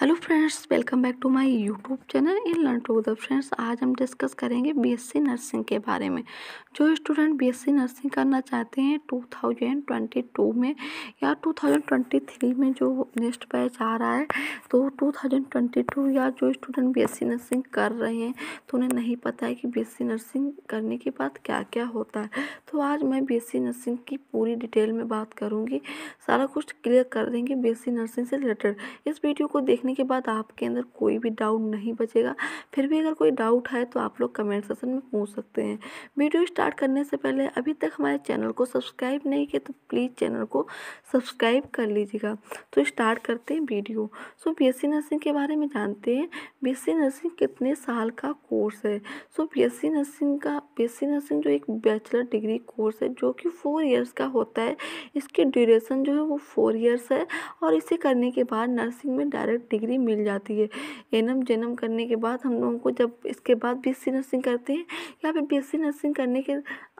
hello friends welcome back to my YouTube channel in learn to the friends आज हम discuss करेंगे BSc nursing के बारे में जो स्टूडेंट बीएससी नर्सिंग करना चाहते हैं 2022 में या 2023 में जो नेक्स्ट बैच आ रहा है तो 2022 या जो स्टूडेंट बीएससी नर्सिंग कर रहे हैं तो उन्हें नहीं पता है कि बी नर्सिंग करने के बाद क्या क्या होता है तो आज मैं बी नर्सिंग की पूरी डिटेल में बात करूँगी सारा कुछ क्लियर कर देंगे बी नर्सिंग से रिलेटेड इस वीडियो को देखने देखने के बाद आपके अंदर कोई भी डाउट नहीं बचेगा फिर भी अगर कोई डाउट है तो आप लोग कमेंट सेक्शन में पूछ सकते हैं वीडियो स्टार्ट करने से पहले अभी तक हमारे चैनल को सब्सक्राइब नहीं किया तो प्लीज़ चैनल को सब्सक्राइब कर लीजिएगा तो स्टार्ट करते हैं वीडियो सो बी नर्सिंग के बारे में जानते हैं बी नर्सिंग कितने साल का कोर्स है सो बी नर्सिंग का बी नर्सिंग जो एक बैचलर डिग्री कोर्स है जो कि फोर ईयर्स का होता है इसकी ड्यूरेशन जो है वो फोर ईयर्स है और इसे करने के बाद नर्सिंग में डायरेक्ट डिग्री मिल जाती है एनम जन्म करने के बाद हम लोगों को जब इसके बाद बी एस नर्सिंग करते हैं या फिर बी एस नर्सिंग करने के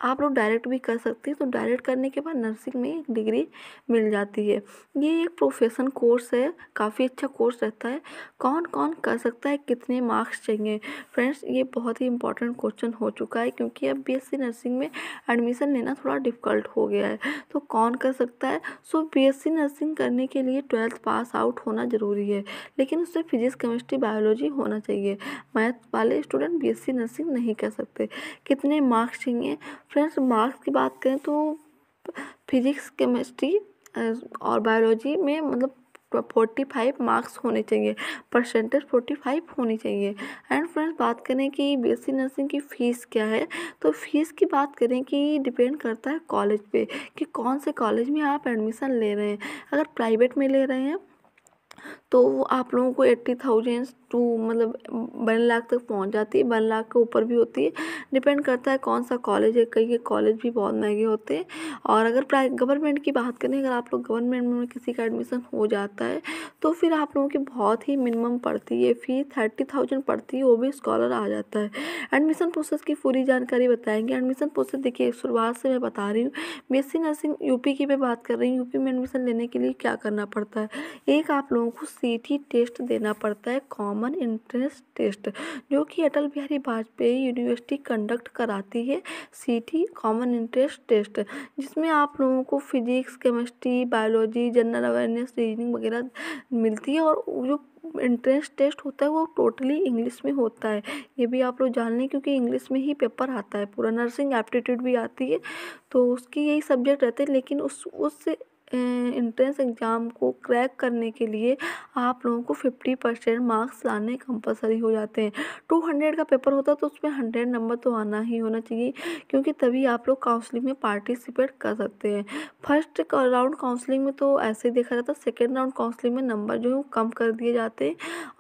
आप लोग डायरेक्ट भी कर सकते हैं तो डायरेक्ट करने के बाद नर्सिंग में एक डिग्री मिल जाती है ये एक प्रोफेशन कोर्स है काफ़ी अच्छा कोर्स रहता है कौन कौन कर सकता है कितने मार्क्स चाहिए फ्रेंड्स ये बहुत ही इंपॉर्टेंट क्वेश्चन हो चुका है क्योंकि अब सी नर्सिंग में एडमिशन लेना थोड़ा डिफ़िकल्ट हो गया है तो कौन कर सकता है सो सी नर्सिंग करने के लिए ट्वेल्थ पास आउट होना ज़रूरी है लेकिन उससे फिजिक्स केमिस्ट्री बायोलॉजी होना चाहिए मैथ वाले स्टूडेंट बीएससी नर्सिंग नहीं कर सकते कितने मार्क्स चाहिए फ्रेंड्स मार्क्स की बात करें तो फिजिक्स केमिस्ट्री और बायोलॉजी में मतलब फोर्टी फाइव मार्क्स होने चाहिए परसेंटेज फोर्टी फाइव होनी चाहिए एंड फ्रेंड्स बात करें कि बीएससी नर्सिंग की फ़ीस क्या है तो फ़ीस की बात करें कि डिपेंड करता है कॉलेज पे कि कौन से कॉलेज में आप एडमिशन ले रहे हैं अगर प्राइवेट में ले रहे हैं तो वो आप लोगों को एट्टी थाउजेंड टू मतलब वन लाख तक पहुंच जाती है वन लाख के ऊपर भी होती है डिपेंड करता है कौन सा कॉलेज है कई के कॉलेज भी बहुत महंगे होते हैं और अगर प्राइ गवर्नमेंट की बात करें अगर आप लोग गवर्नमेंट में किसी का एडमिशन हो जाता है तो फिर आप लोगों की बहुत ही मिनिमम पड़ती है फ़ी थर्टी थाउजेंड पड़ती है वो भी स्कॉलर आ जाता है एडमिशन प्रोसेस की पूरी जानकारी बताएंगे एडमिशन प्रोसेस देखिए शुरुआत से मैं बता रही हूँ बी नर्सिंग यूपी की मैं बात कर रही हूँ यूपी में एडमिशन लेने के लिए क्या करना पड़ता है एक आप लोगों को सी टी टेस्ट देना पड़ता है कॉमन इंट्रेंस टेस्ट जो कि अटल बिहारी वाजपेयी यूनिवर्सिटी कंडक्ट कराती है C T common entrance test जिसमें आप लोगों को physics chemistry biology general awareness reasoning वगैरह मिलती है और जो एंट्रेंस टेस्ट होता है वो टोटली इंग्लिश में होता है ये भी आप लोग जान लें क्योंकि इंग्लिश में ही पेपर आता है पूरा नर्सिंग एप्टीट्यूड भी आती है तो उसकी यही सब्जेक्ट रहते हैं लेकिन उस उससे इंट्रेंस एग्ज़ाम को क्रैक करने के लिए आप लोगों को फिफ्टी परसेंट मार्क्स लाने कंपलसरी हो जाते हैं टू हंड्रेड का पेपर होता है तो उसमें हंड्रेड नंबर तो आना ही होना चाहिए क्योंकि तभी आप लोग काउंसलिंग में पार्टिसिपेट कर सकते हैं फर्स्ट राउंड काउंसलिंग में तो ऐसे ही देखा जाता है सेकेंड राउंड काउंसलिंग में नंबर जो है कम कर दिए जाते हैं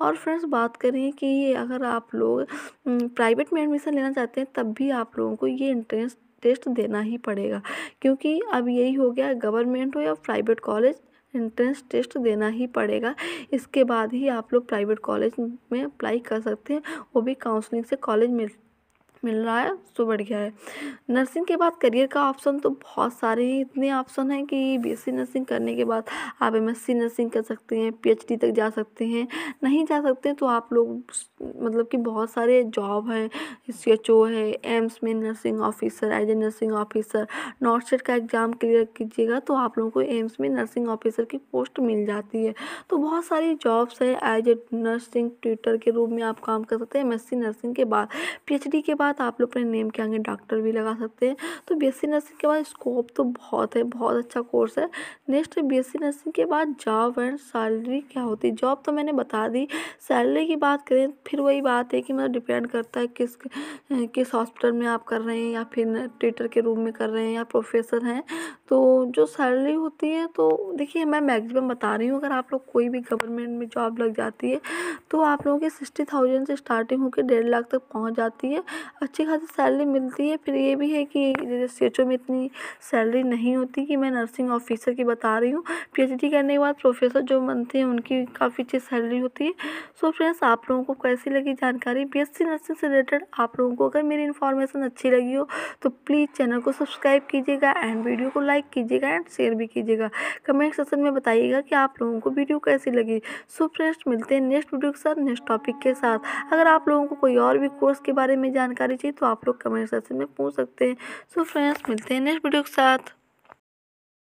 और फ्रेंड्स बात करें कि अगर आप लोग प्राइवेट में एडमिशन लेना चाहते हैं तब भी आप लोगों को ये इंट्रेंस टेस्ट देना ही पड़ेगा क्योंकि अब यही हो गया गवर्नमेंट हो या प्राइवेट कॉलेज एंट्रेंस टेस्ट देना ही पड़ेगा इसके बाद ही आप लोग प्राइवेट कॉलेज में अप्लाई कर सकते हैं वो भी काउंसलिंग से कॉलेज मिल मिल रहा है सो बढ़िया है नर्सिंग के बाद करियर का ऑप्शन तो बहुत सारे इतने ऑप्शन हैं कि बीएससी नर्सिंग करने के बाद आप एमएससी नर्सिंग कर सकते हैं पीएचडी तक जा सकते हैं नहीं जा सकते तो आप लोग मतलब कि बहुत सारे जॉब हैं सी एच ओ है एम्स में nursing officer as a nursing officer NORCET का एग्ज़ाम क्लियर कीजिएगा तो आप लोगों को एम्स में नर्सिंग ऑफिसर की पोस्ट मिल जाती है तो बहुत सारी जॉब्स है एज ए नर्सिंग ट्यूटर के रूप में आप काम कर सकते हैं एम नर्सिंग के बाद पी के बाद बाद आप लोग अपने नेम के आगे डॉक्टर भी लगा सकते हैं तो बीएससी नर्सिंग के बाद स्कोप तो बहुत है बहुत अच्छा कोर्स है नेक्स्ट बीएससी नर्सिंग के बाद जॉब एंड सैलरी क्या होती है जॉब तो मैंने बता दी सैलरी की बात करें फिर वही बात है कि मतलब डिपेंड करता है किस किस हॉस्पिटल में आप कर रहे हैं या फिर ट्यूटर के रूम में कर रहे हैं या प्रोफेसर हैं तो जो सैलरी होती है तो देखिए मैं मैक्सिमम बता रही हूँ अगर आप लोग कोई भी गवर्नमेंट में जॉब लग जाती है तो आप लोगों की सिक्सटी थाउजेंड से स्टार्टिंग होकर डेढ़ लाख तक पहुँच जाती है अच्छी खासी सैलरी मिलती है फिर ये भी है कि सी एच ओ में इतनी सैलरी नहीं होती कि मैं नर्सिंग ऑफ़िसर की बता रही हूँ पी एच डी करने के बाद प्रोफेसर जो बनते हैं उनकी काफ़ी अच्छी सैलरी होती है सो फ्रेंड्स आप लोगों को कैसी लगी जानकारी बी एस सी नर्सिंग से रिलेटेड आप लोगों को अगर मेरी इन्फॉर्मेशन अच्छी लगी हो तो प्लीज़ चैनल को सब्सक्राइब कीजिएगा एंड वीडियो को लाइक कीजिएगा एंड शेयर भी कीजिएगा कमेंट सेक्शन में बताइएगा कि आप लोगों को वीडियो कैसी लगी सो फ्रेंड्स मिलते हैं नेक्स्ट वीडियो के साथ नेक्स्ट टॉपिक के साथ अगर आप लोगों को कोई और भी कोर्स के बारे में जानकारी जानकारी चाहिए तो आप लोग कमेंट सेक्शन में पूछ सकते हैं सो फ्रेंड्स मिलते हैं नेक्स्ट वीडियो के साथ